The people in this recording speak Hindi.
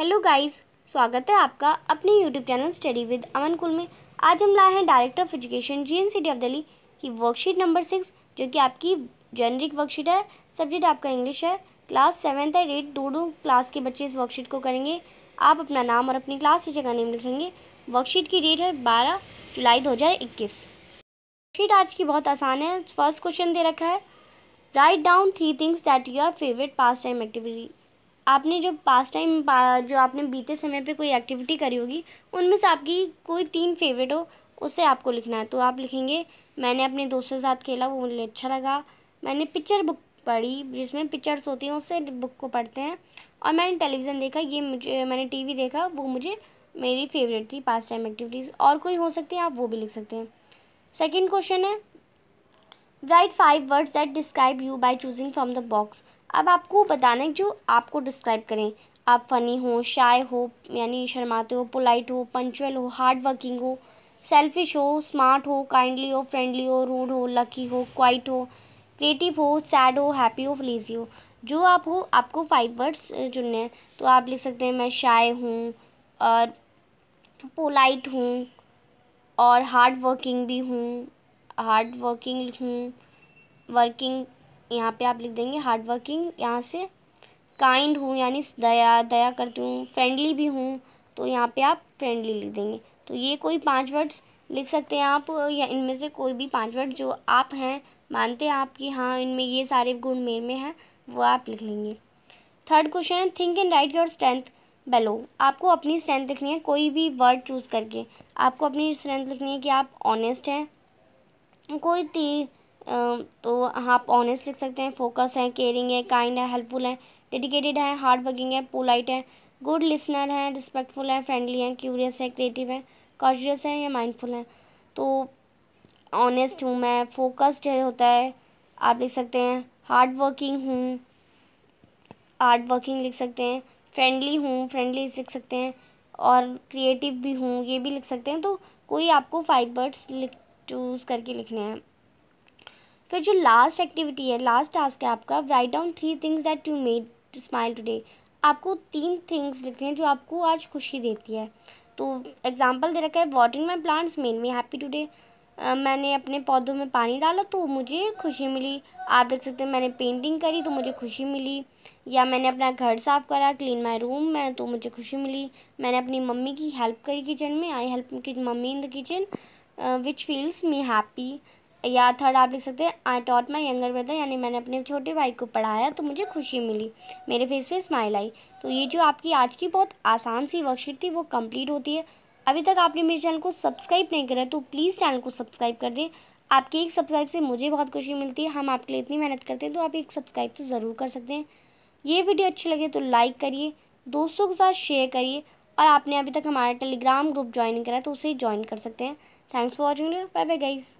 हेलो गाइस स्वागत है आपका अपने YouTube channel study with Aman कुल में आज हम लाए हैं director of education G city of Delhi की वर्कशीट नंबर सिक्स जो कि आपकी जेनरिक वर्कशीट है सब्जेक्ट आपका इंग्लिश है क्लास सेवन्थ एंड एट दोनों क्लास के बच्चे इस वर्कशीट को करेंगे आप अपना नाम और अपनी क्लास टीचर का नेम लिखेंगे वर्कशीट की डेट है बारह जुलाई दो वर्कशीट आज की बहुत आसान है फर्स्ट क्वेश्चन दे रखा है write down three things that are favourite pass time activity आपने जो पास टाइम जो आपने बीते समय पे कोई एक्टिविटी करी होगी उनमें से आपकी कोई तीन फेवरेट हो उसे आपको लिखना है तो आप लिखेंगे मैंने अपने दोस्तों के साथ खेला वो मुझे अच्छा लगा मैंने पिक्चर बुक पढ़ी जिसमें पिक्चर्स होती हैं उससे बुक को पढ़ते हैं और मैंने टेलीविज़न देखा ये मुझे मैंने टीवी देखा वो मुझे मेरी फेवरेट थी पास टाइम एक्टिविटीज़ और कोई हो सकती है आप वो भी लिख सकते हैं सेकेंड क्वेश्चन है write five words that describe you by choosing from the box अब आपको बताना है जो आपको डिस्क्राइब करें आप फ़नी हो शाय हो यानी शर्माते हो पोलाइट हो पंचुअल हो हार्ड वर्किंग हो सेल्फिश हो स्मार्ट हो काइंडली हो फ्रेंडली हो रूड हो लकी हो क्वाइट हो क्रिएटिव हो सैड हो हैप्पी हो फ्लीजी हो जो आप हो आपको फाइव वर्ड्स चुनने हैं तो आप लिख सकते हैं मैं शाय हूँ और पोलाइट हूँ और हार्ड वर्किंग भी हूँ हार्ड वर्किंग हूँ वर्किंग यहाँ पे आप लिख देंगे हार्ड वर्किंग यहाँ से काइंड हूँ यानी दया दया करती हूँ फ्रेंडली भी हूँ तो यहाँ पे आप फ्रेंडली लिख देंगे तो ये कोई पांच वर्ड्स लिख सकते हैं आप या इनमें से कोई भी पांच वर्ड जो आप हैं मानते हैं आप कि हाँ इनमें ये सारे गुण मेरे में हैं वो आप लिख लेंगे थर्ड क्वेश्चन है think and write your strength below आपको अपनी स्ट्रेंथ लिखनी है कोई भी वर्ड चूज़ करके आपको अपनी स्ट्रेंथ लिखनी है कि आप ऑनेस्ट हैं कोई ती तो आप ऑनेस्ट लिख सकते हैं फोकस हैं केयरिंग है काइंड है हेल्पफुल हैं डेडिकेटेड हैं हार्ड वर्किंग है पोलाइट हैं गुड लिसनर हैं रिस्पेक्टफुल हैं फ्रेंडली हैं क्यूरियस हैं क्रिएटिव हैं कॉशियस हैं या माइंडफुल हैं तो ऑनेस्ट हूँ मैं फोकस्ड होता है आप लिख सकते हैं हार्ड वर्किंग हूँ हार्ड वर्किंग लिख सकते हैं फ्रेंडली हूँ फ्रेंडली लिख सकते हैं और क्रिएटिव भी हूँ ये भी लिख सकते हैं तो कोई आपको फाइव वर्ड्स लिख चूज़ करके लिखने हैं फिर जो लास्ट एक्टिविटी है लास्ट टास्क है आपका write down three things that you made smile today आपको तीन थिंग्स लिखनी हैं जो आपको आज खुशी देती है तो एग्जाम्पल दे रखा है watering my plants made me happy today मैंने अपने पौधों में पानी डाला तो मुझे खुशी मिली आप देख सकते हैं मैंने पेंटिंग करी तो मुझे खुशी मिली या मैंने अपना घर साफ करा क्लीन माई रूम में तो मुझे खुशी मिली मैंने अपनी मम्मी की हेल्प करी किचन में I help mummy in the kitchen which feels me happy या थर्ड आप लिख सकते हैं I taught my younger brother यानी मैंने अपने छोटे भाई को पढ़ाया तो मुझे खुशी मिली मेरे फेस पे स्माइल आई तो ये जो आपकी आज की बहुत आसान सी वर्कशीट थी वो कंप्लीट होती है अभी तक आपने मेरे चैनल को सब्सक्राइब नहीं करा तो प्लीज़ चैनल को सब्सक्राइब कर दें आपकी एक सब्सक्राइब से मुझे बहुत खुशी मिलती है हम आपके लिए इतनी मेहनत करते हैं तो आप एक सब्सक्राइब तो ज़रूर कर सकते हैं ये वीडियो अच्छी लगे तो लाइक करिए दोस्तों के साथ शेयर करिए और आपने अभी तक हमारा टेलीग्राम ग्रुप ज्वाइन करा तो उसे ज्वाइन कर सकते हैं thanks for watching bye bye guys